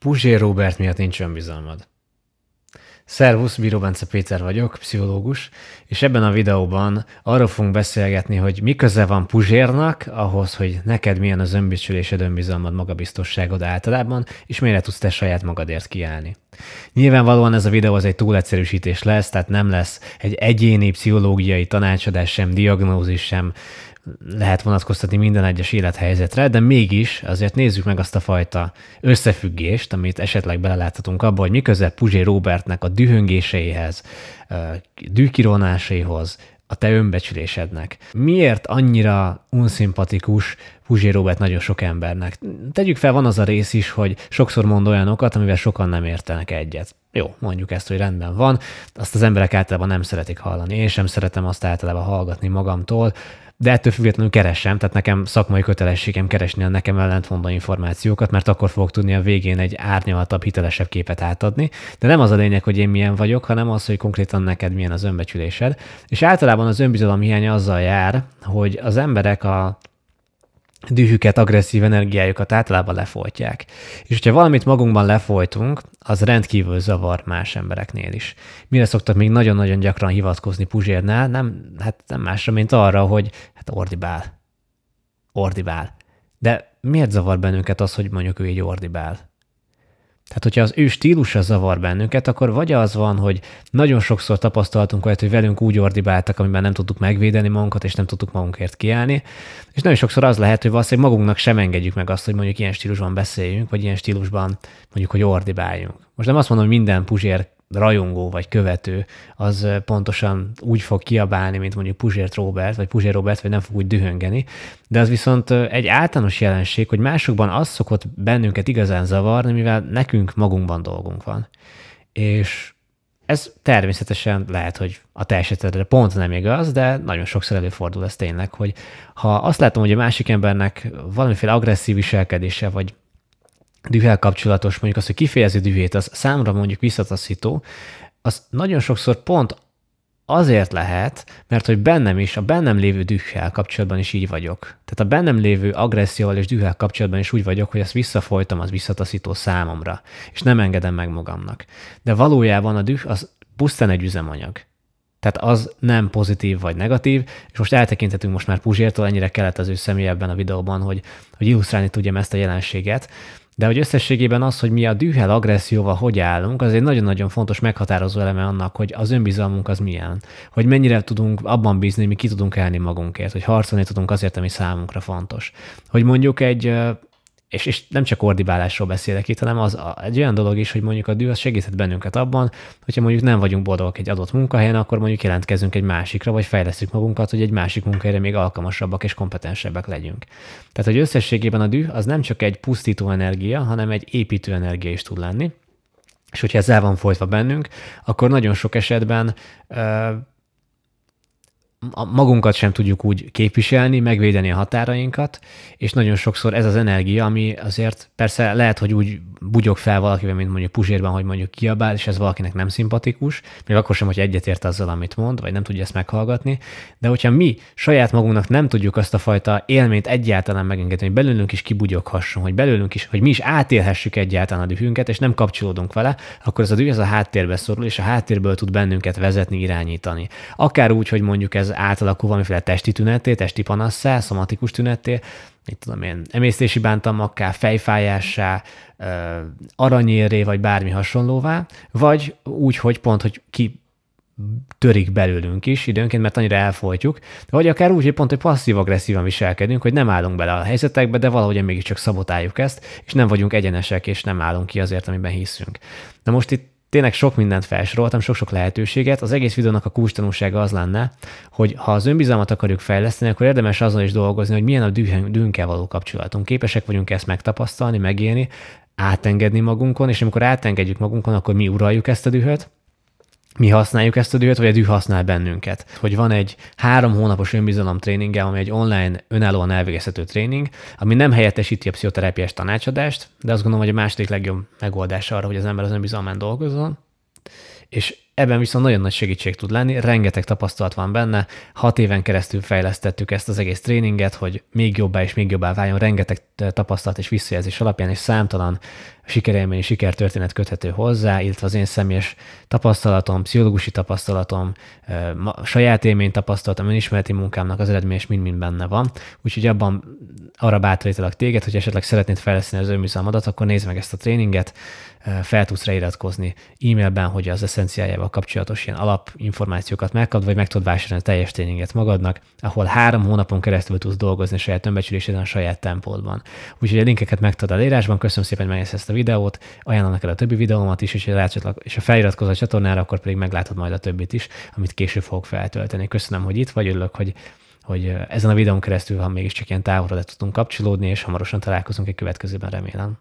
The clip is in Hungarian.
Puzsér Robert miatt nincs önbizalmad. Szervusz, Bíró Bence Péter vagyok, pszichológus, és ebben a videóban arról fogunk beszélgetni, hogy mi köze van Puzsérnak ahhoz, hogy neked milyen az önbecsülésed, önbizalmad, magabiztosságod általában, és mire tudsz te saját magadért kiállni. Nyilvánvalóan ez a videó az egy túlegyszerűsítés lesz, tehát nem lesz egy egyéni pszichológiai tanácsadás, sem diagnózis, sem lehet vonatkoztatni minden egyes élethelyzetre, de mégis azért nézzük meg azt a fajta összefüggést, amit esetleg beleláthatunk abba, hogy miközben Puzsé Robertnek a dühöngéseihez, dűkironáséhoz, a te önbecsülésednek. Miért annyira unszimpatikus Puzsé Robert nagyon sok embernek? Tegyük fel, van az a rész is, hogy sokszor mond olyanokat, amivel sokan nem értenek egyet. Jó, mondjuk ezt, hogy rendben van, azt az emberek általában nem szeretik hallani. Én sem szeretem azt általában hallgatni magamtól, de ettől függetlenül keresem, tehát nekem szakmai kötelességem keresni a nekem ellentmondó információkat, mert akkor fogok tudni a végén egy árnyaltabb, hitelesebb képet átadni. De nem az a lényeg, hogy én milyen vagyok, hanem az, hogy konkrétan neked milyen az önbecsülésed. És általában az önbizalom hiánya azzal jár, hogy az emberek a dühüket, agresszív energiájukat általában lefolytják. És hogyha valamit magunkban lefolytunk, az rendkívül zavar más embereknél is. Mire szoktak még nagyon-nagyon gyakran hivatkozni Puzsérnál? Nem, hát nem másra, mint arra, hogy hát ordibál. Ordibál. De miért zavar bennünket az, hogy mondjuk ő egy ordibál? Tehát, hogyha az ő stílusa zavar bennünket, akkor vagy az van, hogy nagyon sokszor tapasztaltunk olyat, hogy velünk úgy ordibáltak, amiben nem tudtuk megvédeni magunkat, és nem tudtuk magunkért kiállni, és nagyon sokszor az lehet, hogy valószínűleg magunknak sem engedjük meg azt, hogy mondjuk ilyen stílusban beszéljünk, vagy ilyen stílusban mondjuk, hogy ordibáljunk. Most nem azt mondom, hogy minden puzsér rajongó vagy követő, az pontosan úgy fog kiabálni, mint mondjuk Puzsért Robert, vagy Puzsér Robert, vagy nem fog úgy dühöngeni. De az viszont egy általános jelenség, hogy másokban az szokott bennünket igazán zavarni, mivel nekünk magunkban dolgunk van. És ez természetesen lehet, hogy a te esetedre pont nem igaz, de nagyon sokszor előfordul ez tényleg, hogy ha azt látom, hogy a másik embernek valamiféle agresszív viselkedése, vagy dühel kapcsolatos, mondjuk az, hogy kifejezi dühét, az számra mondjuk visszataszító, az nagyon sokszor pont azért lehet, mert hogy bennem is, a bennem lévő dühhel kapcsolatban is így vagyok. Tehát a bennem lévő agresszióval és dühhel kapcsolatban is úgy vagyok, hogy ezt visszafolytam az visszataszító számomra, és nem engedem meg magamnak. De valójában a düh az pusztán egy üzemanyag. Tehát az nem pozitív vagy negatív, és most eltekintetünk most már Puzsértól, ennyire kellett az ő személy ebben a videóban, hogy, hogy illusztrálni tudjam ezt a jelenséget, de hogy összességében az, hogy mi a dühel agresszióval hogy állunk, az egy nagyon-nagyon fontos meghatározó eleme annak, hogy az önbizalmunk az milyen. Hogy mennyire tudunk abban bízni, hogy mi ki tudunk elni magunkért, hogy harcolni tudunk azért, ami számunkra fontos. Hogy mondjuk egy és, és nem csak ordibálásról beszélek itt, hanem az a, egy olyan dolog is, hogy mondjuk a düh az segíthet bennünket abban, hogyha mondjuk nem vagyunk boldogok egy adott munkahelyen, akkor mondjuk jelentkezünk egy másikra, vagy fejlesztjük magunkat, hogy egy másik munkahelyre még alkalmasabbak és kompetensebbek legyünk. Tehát, hogy összességében a düh az nem csak egy pusztító energia, hanem egy építő energia is tud lenni, és hogyha ez el van folytva bennünk, akkor nagyon sok esetben ö, magunkat sem tudjuk úgy képviselni, megvédeni a határainkat, és nagyon sokszor ez az energia, ami azért persze lehet, hogy úgy bugyog fel valakivel, mint mondjuk Puzsérban, hogy mondjuk kiabál, és ez valakinek nem szimpatikus, még akkor sem, hogy egyetért azzal, amit mond, vagy nem tudja ezt meghallgatni, de hogyha mi saját magunknak nem tudjuk azt a fajta élményt egyáltalán megengedni, hogy belőlünk is kibugyoghasson, hogy belőlünk is, hogy mi is átélhessük egyáltalán a dühünket, és nem kapcsolódunk vele, akkor ez a düh ez a háttérbe szorul, és a háttérből tud bennünket vezetni, irányítani. Akár úgy, hogy mondjuk ez ez átalakul valamiféle testi tünetté, testi panasszá, szomatikus tünetté, mit tudom én, emésztési bántalmakká, fejfájássá, aranyérré, vagy bármi hasonlóvá, vagy úgy, hogy pont, hogy ki törik belőlünk is időnként, mert annyira elfolytjuk, vagy akár úgy, hogy pont, hogy passzív-agresszívan viselkedünk, hogy nem állunk bele a helyzetekbe, de valahogy mégiscsak szabotáljuk ezt, és nem vagyunk egyenesek, és nem állunk ki azért, amiben hiszünk. Na most itt Tényleg sok mindent felsoroltam, sok-sok lehetőséget. Az egész videónak a tanulsága az lenne, hogy ha az önbizalmat akarjuk fejleszteni, akkor érdemes azon is dolgozni, hogy milyen a dühünkkel való kapcsolatunk. Képesek vagyunk ezt megtapasztalni, megélni, átengedni magunkon, és amikor átengedjük magunkon, akkor mi uraljuk ezt a dühöt, mi használjuk ezt a dühöt, vagy a düh használ bennünket. Hogy van egy három hónapos önbizalom tréninge, ami egy online, önállóan elvégezhető tréning, ami nem helyettesíti a pszichoterápiás tanácsadást, de azt gondolom, hogy a második legjobb megoldás arra, hogy az ember az önbizalmán dolgozzon, és ebben viszont nagyon nagy segítség tud lenni, rengeteg tapasztalat van benne, hat éven keresztül fejlesztettük ezt az egész tréninget, hogy még jobbá és még jobbá váljon, rengeteg tapasztalat és visszajelzés alapján, és számtalan sikerélmény, sikertörténet köthető hozzá, illetve az én személyes tapasztalatom, pszichológusi tapasztalatom, saját élmény tapasztalatom, önismereti munkámnak az eredmény is mind-mind benne van. Úgyhogy abban arra bátorítalak téged, hogy esetleg szeretnéd fejleszteni az önműszámadat, akkor nézd meg ezt a tréninget, fel tudsz reiratkozni e-mailben, hogy az eszenciájával kapcsolatos ilyen alapinformációkat megkapd, vagy meg tudod vásárolni a teljes tréninget magadnak, ahol három hónapon keresztül tudsz dolgozni saját önbecsüléseden a saját tempódban. Úgyhogy a linkeket megtudod a leírásban, köszönöm szépen, hogy ezt a videót, ajánlom neked a többi videómat is, és, rácsatlag, és a feliratkozz a csatornára, akkor pedig meglátod majd a többit is, amit később fogok feltölteni. Köszönöm, hogy itt vagy, örülök, hogy hogy ezen a videón keresztül, ha mégiscsak ilyen távolra le tudtunk kapcsolódni, és hamarosan találkozunk egy következőben, remélem.